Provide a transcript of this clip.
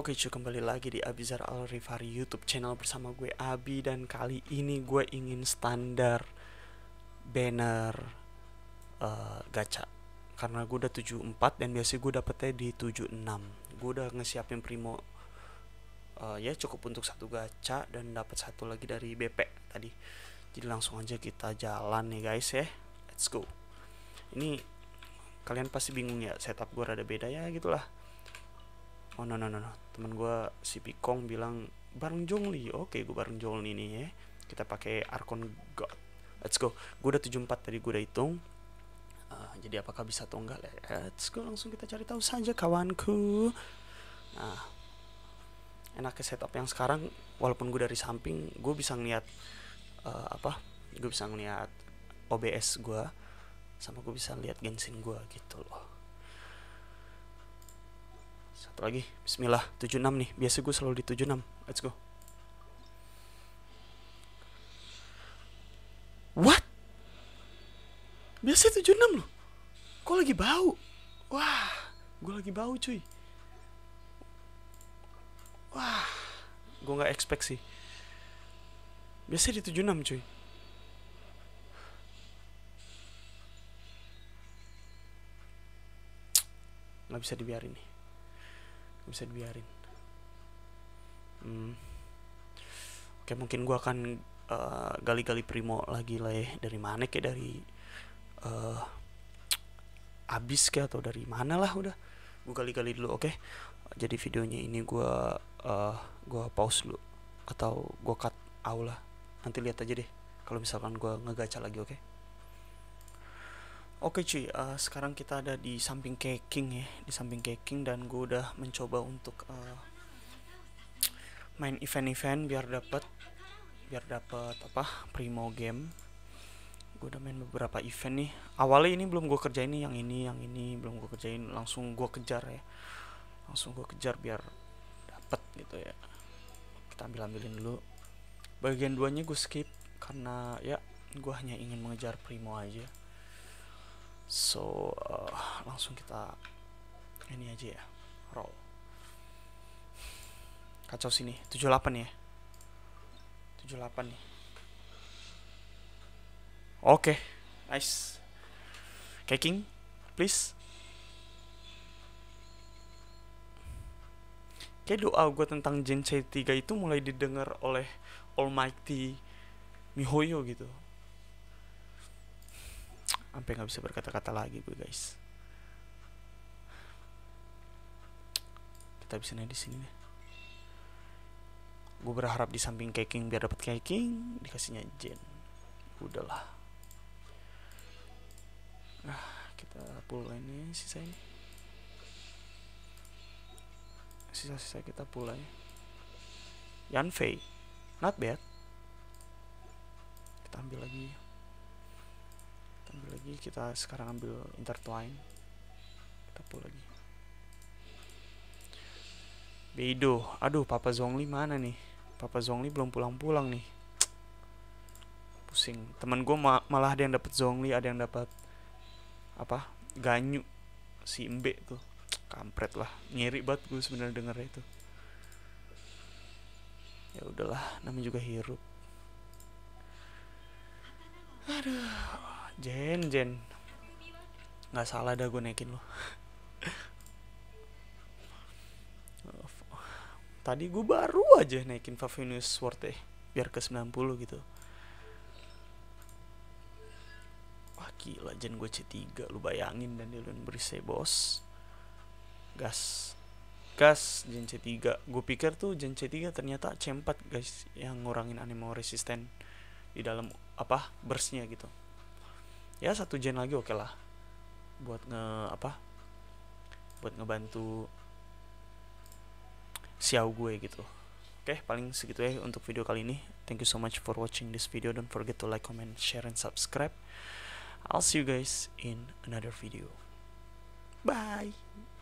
Oke cuy kembali lagi di Abizar Al Rifari YouTube channel bersama gue Abi dan kali ini gue ingin standar banner uh, gacha karena gue udah 74 dan biasanya gue dapetnya di 76 gue udah ngesiapin primo uh, ya cukup untuk satu gacha dan dapat satu lagi dari BP tadi jadi langsung aja kita jalan nih ya, guys ya let's go ini kalian pasti bingung ya setup gue rada beda ya gitulah oh no no no, no. teman gue si Pikong bilang bareng Jongli oke okay, gue bareng Jongli nih ya kita pakai Arkon God let's go gue udah empat tadi gue udah hitung uh, jadi apakah bisa atau enggak let's go langsung kita cari tahu saja kawanku nah enaknya setup yang sekarang walaupun gue dari samping gue bisa ngeliat uh, apa gue bisa ngeliat OBS gue sama gue bisa lihat Genshin gue gitu loh satu lagi. Bismillah. 76 nih. Biasa gue selalu di 76. Let's go. What? Biasa 76 loh. Gue lagi bau. Wah, gue lagi bau cuy. Wah, gue gak expect sih. Biasa di 76 cuy. Gak bisa dibiarin nih bisa dibiarin hmm. oke mungkin gue akan gali eh, gali-gali primo lagi lah ya dari mana kayak dari uh, abis kayak atau dari mana lah udah gue gali-gali dulu oke okay? jadi videonya ini gue uh, gue pause dulu atau gue cut aula nanti lihat aja deh kalau misalkan gue ngegaca lagi oke okay? Oke cuy, uh, sekarang kita ada di samping caking ya, di samping caking dan gue udah mencoba untuk uh, main event-event biar dapat biar dapat apa primo game. Gue udah main beberapa event nih. Awalnya ini belum gue kerjain nih, yang ini, yang ini belum gue kerjain, langsung gue kejar ya, langsung gue kejar biar dapat gitu ya. Kita ambil ambilin dulu. Bagian duanya gue skip karena ya gue hanya ingin mengejar primo aja so uh, langsung kita ini aja ya roll kacau sini 78 ya 78 nih oke okay. nice please kayak doa gue tentang Gensei 3 itu mulai didengar oleh Almighty Mihoyo gitu sampai nggak bisa berkata-kata lagi gue guys kita bisa di sini deh gue berharap di samping kaking biar dapat kaking dikasihnya jen udahlah nah kita pull ini sisa ini sisa-sisa kita pull aja Yanfei not bad kita ambil lagi ambil lagi kita sekarang ambil intertwine kita pull lagi Beido aduh Papa Zongli mana nih Papa Zongli belum pulang-pulang nih pusing temen gue ma malah ada yang dapat Zongli ada yang dapat apa Ganyu si Mbe tuh kampret lah nyeri banget gue sebenarnya denger itu ya udahlah namanya juga hirup aduh Jen, Jen. Nggak salah dah gue naikin lo. Tadi gue baru aja naikin Favinus Sword eh. Biar ke 90 gitu. Wah gila Jen gue C3. Lu bayangin dan Dylan Brise bos. Gas. Gas Jen C3. Gue pikir tuh Jen C3 ternyata C4 guys. Yang ngurangin animo resisten. Di dalam apa burstnya gitu ya satu gen lagi oke okay lah buat nge apa buat ngebantu siau gue gitu oke okay, paling segitu ya untuk video kali ini thank you so much for watching this video don't forget to like comment share and subscribe I'll see you guys in another video bye